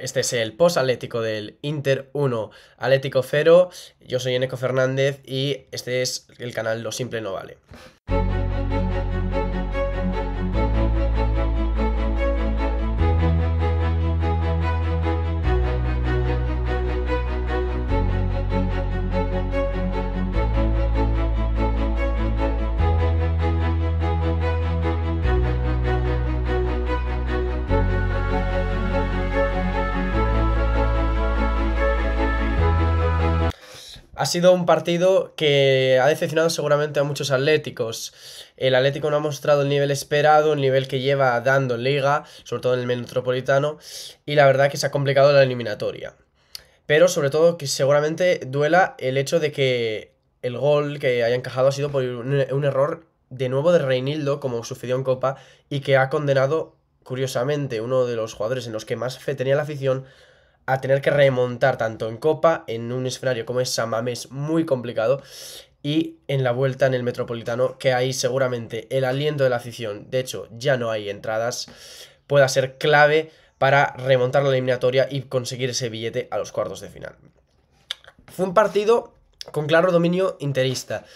Este es el post atlético del Inter 1, Atlético 0. Yo soy Eneco Fernández y este es el canal Lo Simple No Vale. Ha sido un partido que ha decepcionado seguramente a muchos atléticos. El Atlético no ha mostrado el nivel esperado, el nivel que lleva dando en liga, sobre todo en el metropolitano, y la verdad que se ha complicado la eliminatoria. Pero sobre todo que seguramente duela el hecho de que el gol que haya encajado ha sido por un, error de nuevo de Reinildo, como sucedió en Copa, y que ha condenado, curiosamente, uno de los jugadores en los que más fe tenía la afición a tener que remontar tanto en Copa, en un escenario como es Samamés muy complicado, y en la vuelta en el Metropolitano, que ahí seguramente el aliento de la afición, de hecho ya no hay entradas, pueda ser clave para remontar la eliminatoria y conseguir ese billete a los cuartos de final. Fue un partido con claro dominio interista.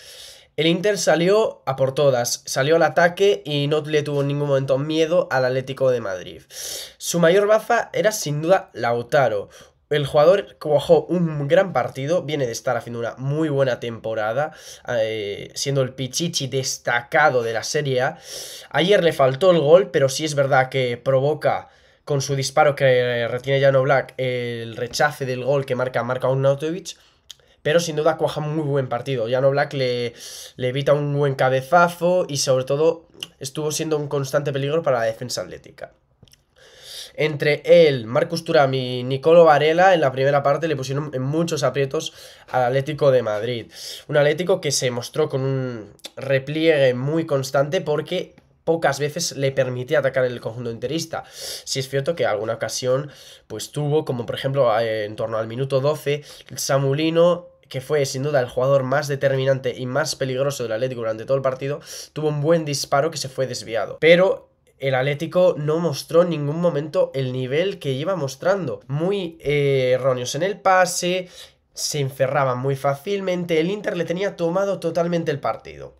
El Inter salió a por todas, salió al ataque y no le tuvo en ningún momento miedo al Atlético de Madrid. Su mayor baza era sin duda Lautaro. El jugador cuajó un gran partido, viene de estar haciendo una muy buena temporada, eh, siendo el pichichi destacado de la Serie A. Ayer le faltó el gol, pero sí es verdad que provoca con su disparo que retiene Jan Black el rechace del gol que marca Marca Arnautovic pero sin duda cuaja muy buen partido. Jan Black le, evita un buen cabezazo y sobre todo estuvo siendo un constante peligro para la defensa atlética. Entre él, Marcus Turam y Nicolo Varela en la primera parte le pusieron en muchos aprietos al Atlético de Madrid. Un Atlético que se mostró con un repliegue muy constante porque pocas veces le permitía atacar el conjunto interista. Si es cierto que alguna ocasión pues tuvo, como por ejemplo eh, en torno al minuto 12, Samulino que fue sin duda el jugador más determinante y más peligroso del Atlético durante todo el partido, tuvo un buen disparo que se fue desviado. Pero el Atlético no mostró en ningún momento el nivel que iba mostrando. Muy eh, erróneos en el pase, se enferraban muy fácilmente, el Inter le tenía tomado totalmente el partido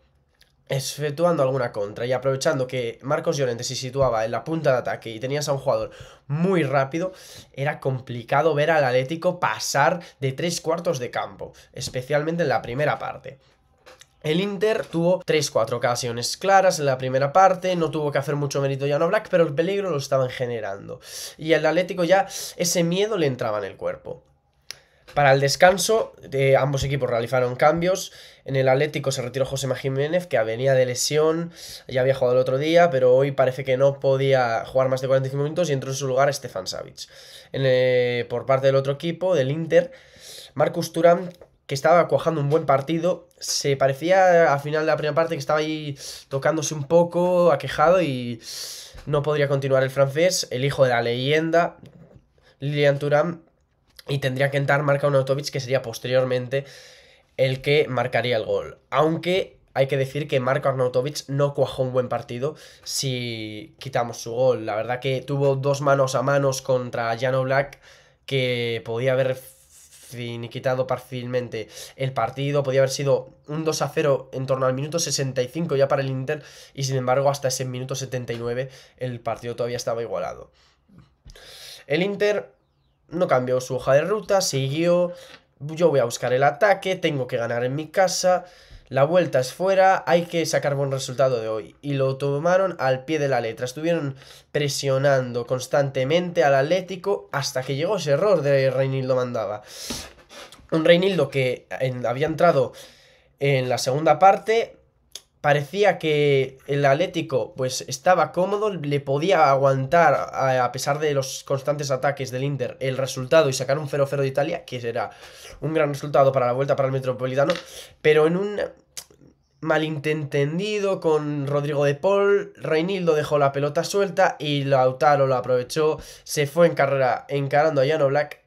efectuando alguna contra y aprovechando que Marcos Llorente se situaba en la punta de ataque y tenías a un jugador muy rápido, era complicado ver al Atlético pasar de tres cuartos de campo, especialmente en la primera parte. El Inter tuvo 3-4 ocasiones claras en la primera parte, no tuvo que hacer mucho mérito no Black, pero el peligro lo estaban generando. Y el Atlético ya ese miedo le entraba en el cuerpo. Para el descanso, eh, ambos equipos realizaron cambios. En el Atlético se retiró José Jiménez, que venía de lesión, ya había jugado el otro día, pero hoy parece que no podía jugar más de 45 minutos y entró en su lugar Stefan Savic. Eh, por parte del otro equipo, del Inter, Marcus Turán, que estaba cuajando un buen partido, se parecía al final de la primera parte que estaba ahí tocándose un poco, aquejado y no podría continuar el francés. El hijo de la leyenda, Lilian Turán, y tendría que entrar marca un que sería posteriormente el que marcaría el gol. Aunque hay que decir que Marco Arnautovic no cuajó un buen partido si quitamos su gol. La verdad que tuvo dos manos a manos contra Jan Black que podía haber finiquitado parcialmente el partido, podía haber sido un 2 a 0 en torno al minuto 65 ya para el Inter y sin embargo hasta ese minuto 79 el partido todavía estaba igualado. El Inter no cambió su hoja de ruta, siguió, yo voy a buscar el ataque, tengo que ganar en mi casa, la vuelta es fuera, hay que sacar buen resultado de hoy. Y lo tomaron al pie de la letra, estuvieron presionando constantemente al Atlético hasta que llegó ese error de Reinildo Mandaba. Un Reinildo que había entrado en la segunda parte parecía que el Atlético pues estaba cómodo, le podía aguantar a, pesar de los constantes ataques del Inter el resultado y sacar un 0-0 de Italia, que será un gran resultado para la vuelta para el Metropolitano, pero en un malentendido con Rodrigo de Paul, Reinildo dejó la pelota suelta y Lautaro lo aprovechó, se fue en carrera encarando a Yano Black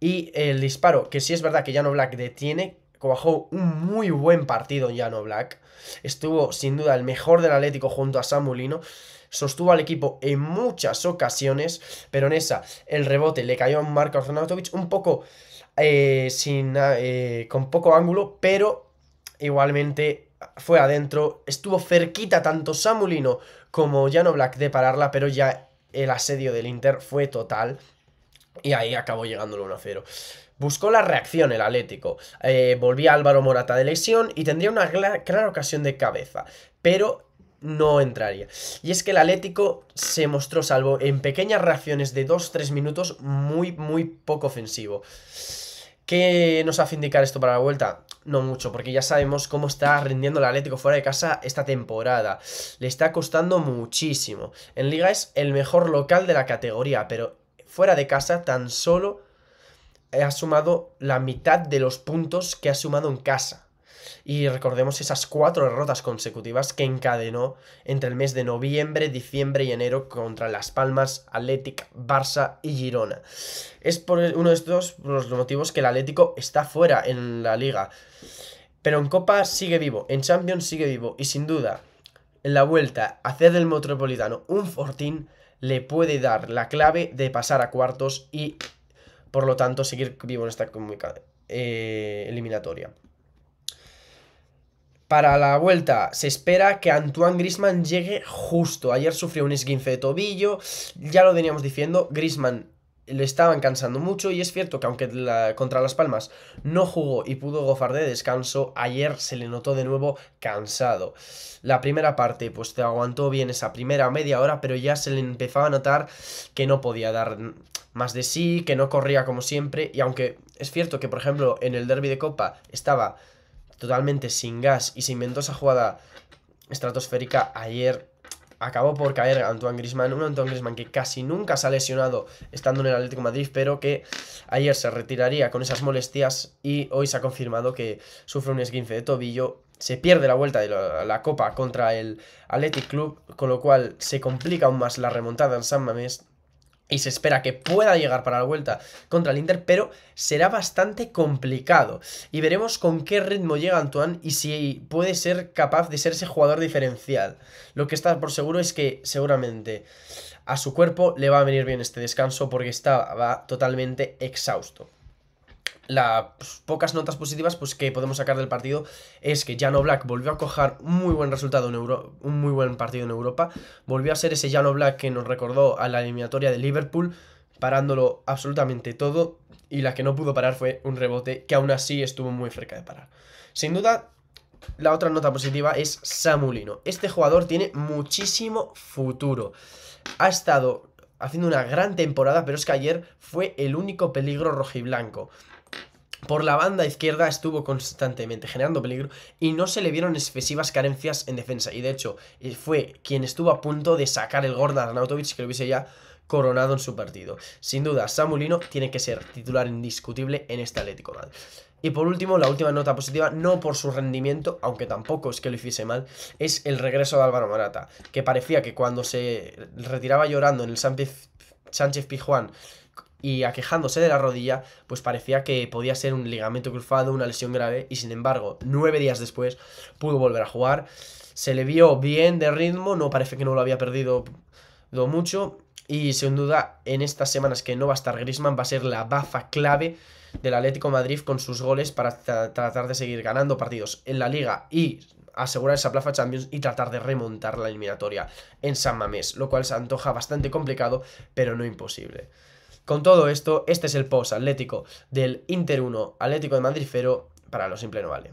y el disparo, que sí es verdad que Jan Black detiene, Bajó un muy buen partido en Black. Estuvo sin duda el mejor del Atlético junto a Samulino. Sostuvo al equipo en muchas ocasiones, pero en esa el rebote le cayó a Marco Arnautovic un poco eh, sin, eh, con poco ángulo, pero igualmente fue adentro. Estuvo cerquita tanto Samulino como Llano Black de pararla, pero ya el asedio del Inter fue total. Y ahí acabó llegándolo 1-0. Buscó la reacción el Atlético. Eh, volvía Álvaro Morata de lesión y tendría una clara ocasión de cabeza. Pero no entraría. Y es que el Atlético se mostró salvo en pequeñas reacciones de 2-3 minutos muy, muy poco ofensivo. ¿Qué nos hace indicar esto para la vuelta? No mucho, porque ya sabemos cómo está rindiendo el Atlético fuera de casa esta temporada. Le está costando muchísimo. En liga es el mejor local de la categoría, pero fuera de casa tan solo ha sumado la mitad de los puntos que ha sumado en casa. Y recordemos esas cuatro derrotas consecutivas que encadenó entre el mes de noviembre, diciembre y enero contra Las Palmas, Athletic, Barça y Girona. Es por uno de estos los motivos que el Atlético está fuera en la liga. Pero en Copa sigue vivo, en Champions sigue vivo y sin duda, en la vuelta, a hacer del Metropolitano un fortín le puede dar la clave de pasar a cuartos y por lo tanto seguir vivo en esta eh, eliminatoria. Para la vuelta se espera que Antoine Grisman llegue justo. Ayer sufrió un esguince de tobillo, ya lo veníamos diciendo, Grisman le estaban cansando mucho y es cierto que aunque contra Las Palmas no jugó y pudo gozar de descanso, ayer se le notó de nuevo cansado. La primera parte pues te aguantó bien esa primera media hora, pero ya se le empezaba a notar que no podía dar más de sí, que no corría como siempre. Y aunque es cierto que, por ejemplo, en el derby de Copa estaba totalmente sin gas y se inventó esa jugada estratosférica ayer, acabó por caer Antoine Grisman. Un Antoine Grisman que casi nunca se ha lesionado estando en el Atlético Madrid, pero que ayer se retiraría con esas molestias y hoy se ha confirmado que sufre un esguince de tobillo se pierde la vuelta de la, Copa contra el Athletic Club, con lo cual se complica aún más la remontada en San Mamés y se espera que pueda llegar para la vuelta contra el Inter, pero será bastante complicado. Y veremos con qué ritmo llega Antoine y si puede ser capaz de ser ese jugador diferencial. Lo que está por seguro es que seguramente a su cuerpo le va a venir bien este descanso porque estaba totalmente exhausto las pues, pocas notas positivas pues, que podemos sacar del partido es que Jano Black volvió a cojar un muy buen resultado en un muy buen partido en Europa, volvió a ser ese Jano Black que nos recordó a la eliminatoria de Liverpool, parándolo absolutamente todo, y la que no pudo parar fue un rebote que aún así estuvo muy cerca de parar. Sin duda, la otra nota positiva es Samulino. Este jugador tiene muchísimo futuro. Ha estado haciendo una gran temporada, pero es que ayer fue el único peligro rojiblanco. Por la banda izquierda estuvo constantemente generando peligro y no se le vieron excesivas carencias en defensa. Y de hecho, eh, fue quien estuvo a punto de sacar el a Arnautovic, que lo hubiese ya coronado en su partido. Sin duda, Samulino tiene que ser titular indiscutible en este Atlético Mal Y por último, la última nota positiva, no por su rendimiento, aunque tampoco es que lo hiciese mal, es el regreso de Álvaro Marata, que parecía que cuando se retiraba llorando en el Sánchez Pijuán y aquejándose de la rodilla, pues parecía que podía ser un ligamento cruzado, una lesión grave, y sin embargo, nueve días después pudo volver a jugar. Se le vio bien de ritmo, no parece que no lo había perdido mucho, y sin duda en estas semanas que no va a estar Grisman va a ser la baza clave del Atlético Madrid con sus goles para tratar de seguir ganando partidos en la liga y asegurar esa plaza Champions y tratar de remontar la eliminatoria en San Mamés, lo cual se antoja bastante complicado, pero no imposible. Con todo esto, este es el post atlético del Inter 1, Atlético de Madrid 0, para lo simple no vale.